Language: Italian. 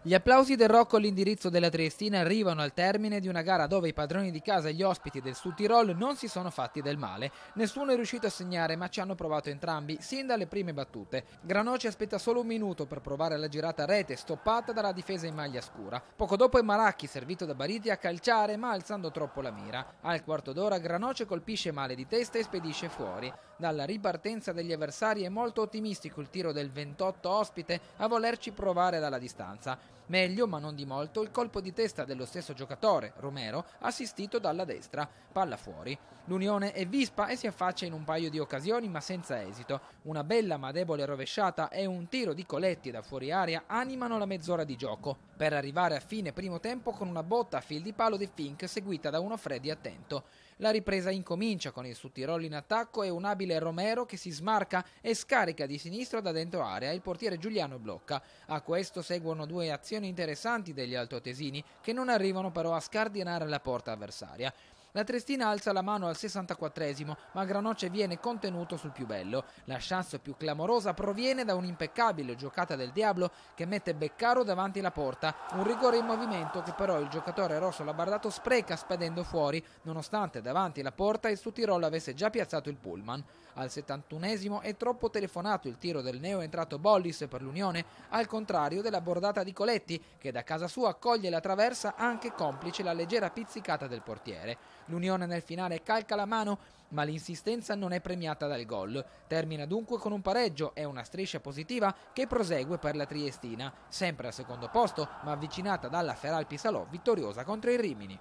Gli applausi del Rocco all'indirizzo della Triestina arrivano al termine di una gara dove i padroni di casa e gli ospiti del Sud Tirol non si sono fatti del male. Nessuno è riuscito a segnare ma ci hanno provato entrambi sin dalle prime battute. Granoci aspetta solo un minuto per provare la girata a rete stoppata dalla difesa in maglia scura. Poco dopo è Maracchi servito da Bariti a calciare ma alzando troppo la mira. Al quarto d'ora Granoce colpisce male di testa e spedisce fuori. Dalla ripartenza degli avversari è molto ottimistico il tiro del 28 ospite a volerci provare dalla distanza. Meglio, ma non di molto, il colpo di testa dello stesso giocatore, Romero, assistito dalla destra. Palla fuori. L'Unione è vispa e si affaccia in un paio di occasioni ma senza esito. Una bella ma debole rovesciata e un tiro di Coletti da fuori aria animano la mezz'ora di gioco, per arrivare a fine primo tempo con una botta a fil di palo di Fink seguita da uno Freddy attento. La ripresa incomincia con il Suttirolo in attacco e un abile Romero che si smarca e scarica di sinistra da dentro area. Il portiere Giuliano blocca. A questo seguono due attacchi azioni interessanti degli altoatesini che non arrivano però a scardinare la porta avversaria. La Trestina alza la mano al 64esimo, ma Granocce viene contenuto sul più bello. La chance più clamorosa proviene da un'impeccabile giocata del Diablo che mette Beccaro davanti la porta, un rigore in movimento che però il giocatore rosso labardato spreca spadendo fuori, nonostante davanti la porta il suo Tirol avesse già piazzato il pullman. Al 71esimo è troppo telefonato il tiro del neo entrato Bollis per l'Unione, al contrario della bordata di Coletti che da casa sua accoglie la traversa anche complice la leggera pizzicata del portiere. L'Unione nel finale calca la mano, ma l'insistenza non è premiata dal gol. Termina dunque con un pareggio e una striscia positiva che prosegue per la Triestina, sempre al secondo posto, ma avvicinata dalla Feral Pisalò vittoriosa contro il Rimini.